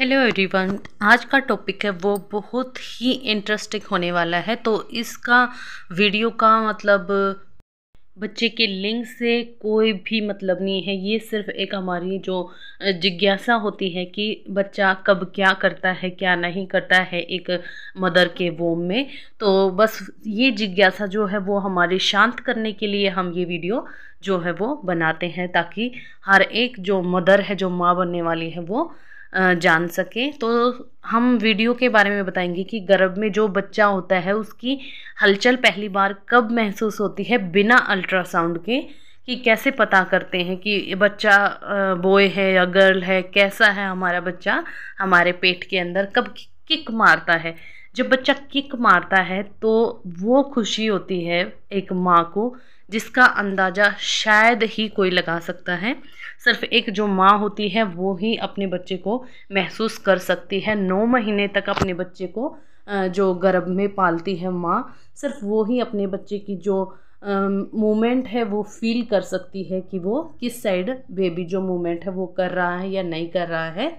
hello everyone आज का topic है वो बहुत ही इंटरेस्टिंग होने वाला है तो इसका वीडियो का मतलब बच्चे के लिंक से कोई भी मतलब नहीं है ये सिर्फ एक हमारी जो जिज्ञासा होती है कि बच्चा कब क्या करता है क्या नहीं करता है एक मदर के वोम में तो बस ये जिज्ञासा जो है वो हमारी शांत करने के लिए हम ये वीडियो जो है वो बनाते हैं ताकि हर एक जो मदर है जो माँ बनने वाली है वो जान सकें तो हम वीडियो के बारे में बताएंगे कि गर्भ में जो बच्चा होता है उसकी हलचल पहली बार कब महसूस होती है बिना अल्ट्रासाउंड के कि कैसे पता करते हैं कि बच्चा बॉय है या गर्ल है कैसा है हमारा बच्चा हमारे पेट के अंदर कब किक मारता है जब बच्चा किक मारता है तो वो खुशी होती है एक माँ को जिसका अंदाज़ा शायद ही कोई लगा सकता है सिर्फ एक जो माँ होती है वो ही अपने बच्चे को महसूस कर सकती है नौ महीने तक अपने बच्चे को जो गर्भ में पालती है माँ सिर्फ वो ही अपने बच्चे की जो मूवमेंट है वो फील कर सकती है कि वो किस साइड बेबी जो मूवमेंट है वो कर रहा है या नहीं कर रहा है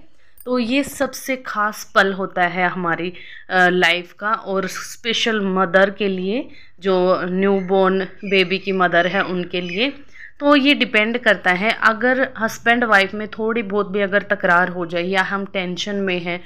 तो ये सबसे ख़ास पल होता है हमारी लाइफ का और स्पेशल मदर के लिए जो न्यू बॉर्न बेबी की मदर है उनके लिए तो ये डिपेंड करता है अगर हस्बैंड वाइफ में थोड़ी बहुत भी अगर तकरार हो जाए या हम टेंशन में हैं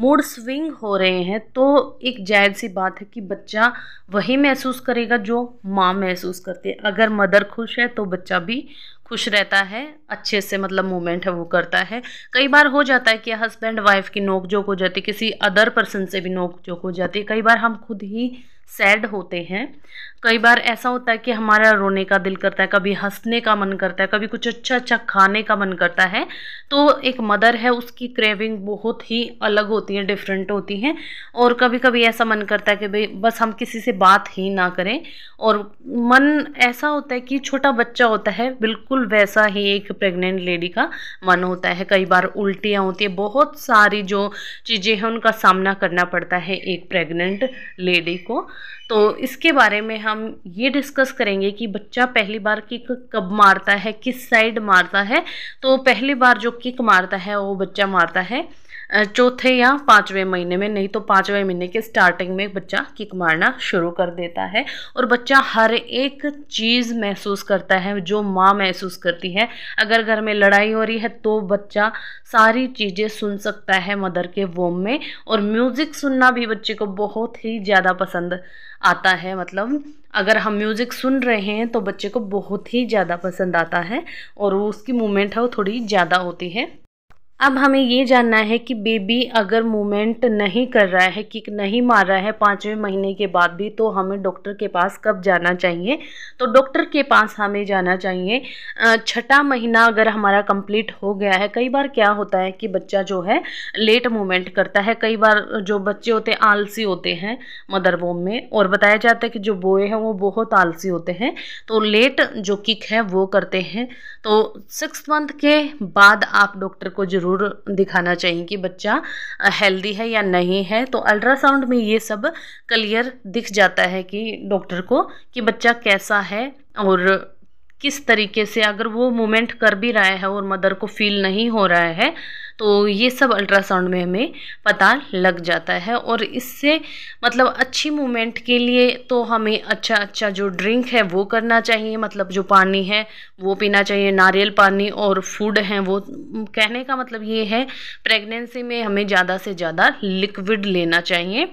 मूड स्विंग हो रहे हैं तो एक जायज़ सी बात है कि बच्चा वही महसूस करेगा जो माँ महसूस करती है अगर मदर खुश है तो बच्चा भी खुश रहता है अच्छे से मतलब मूवमेंट है वो करता है कई बार हो जाता है कि हस्बैंड वाइफ की नोक जोक हो जाती है किसी अदर पर्सन से भी नोक जोक हो जाती है कई बार हम खुद ही सैड होते हैं कई बार ऐसा होता है कि हमारा रोने का दिल करता है कभी हंसने का मन करता है कभी कुछ अच्छा अच्छा खाने का मन करता है तो एक मदर है उसकी क्रेविंग बहुत ही अलग होती है डिफरेंट होती है और कभी कभी ऐसा मन करता है कि भाई बस हम किसी से बात ही ना करें और मन ऐसा होता है कि छोटा बच्चा होता है बिल्कुल बिल्कुल वैसा ही एक प्रेग्नेंट लेडी का मन होता है कई बार उल्टियाँ होती है बहुत सारी जो चीज़ें हैं उनका सामना करना पड़ता है एक प्रेग्नेंट लेडी को तो इसके बारे में हम ये डिस्कस करेंगे कि बच्चा पहली बार किक कब मारता है किस साइड मारता है तो पहली बार जो किक मारता है वो बच्चा मारता है चौथे या पाँचवें महीने में नहीं तो पाँचवें महीने के स्टार्टिंग में बच्चा किक मारना शुरू कर देता है और बच्चा हर एक चीज़ महसूस करता है जो माँ महसूस करती है अगर घर में लड़ाई हो रही है तो बच्चा सारी चीज़ें सुन सकता है मदर के वोम में और म्यूज़िक सुनना भी बच्चे को बहुत ही ज़्यादा पसंद आता है मतलब अगर हम म्यूज़िक सुन रहे हैं तो बच्चे को बहुत ही ज़्यादा पसंद आता है और उसकी मूवमेंट है वो थोड़ी ज़्यादा होती है अब हमें ये जानना है कि बेबी अगर मूवमेंट नहीं कर रहा है किक नहीं मार रहा है पाँचवें महीने के बाद भी तो हमें डॉक्टर के पास कब जाना चाहिए तो डॉक्टर के पास हमें जाना चाहिए छठा महीना अगर हमारा कंप्लीट हो गया है कई बार क्या होता है कि बच्चा जो है लेट मूवमेंट करता है कई बार जो बच्चे होते हैं आलसी होते हैं मदर में और बताया जाता है कि जो बोए हैं वो बहुत आलसी होते हैं तो लेट जो किक है वो करते हैं तो सिक्स मंथ के बाद आप डॉक्टर को ज़रूर ज़रूर दिखाना चाहिए कि बच्चा हेल्दी है या नहीं है तो अल्ट्रासाउंड में ये सब क्लियर दिख जाता है कि डॉक्टर को कि बच्चा कैसा है और किस तरीके से अगर वो मूवमेंट कर भी रहा है और मदर को फील नहीं हो रहा है तो ये सब अल्ट्रासाउंड में हमें पता लग जाता है और इससे मतलब अच्छी मूवमेंट के लिए तो हमें अच्छा अच्छा जो ड्रिंक है वो करना चाहिए मतलब जो पानी है वो पीना चाहिए नारियल पानी और फूड है वो कहने का मतलब ये है प्रेगनेंसी में हमें ज़्यादा से ज़्यादा लिक्विड लेना चाहिए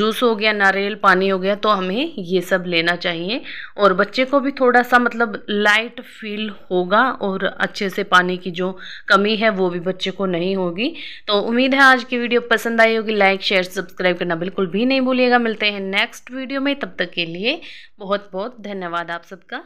जूस हो गया नारियल पानी हो गया तो हमें ये सब लेना चाहिए और बच्चे को भी थोड़ा सा मतलब लाइट फील होगा और अच्छे से पानी की जो कमी है वो भी बच्चे को नहीं करनी होगी तो उम्मीद है आज की वीडियो पसंद आई होगी लाइक शेयर सब्सक्राइब करना बिल्कुल भी नहीं भूलिएगा मिलते हैं नेक्स्ट वीडियो में तब तक के लिए बहुत बहुत धन्यवाद आप सबका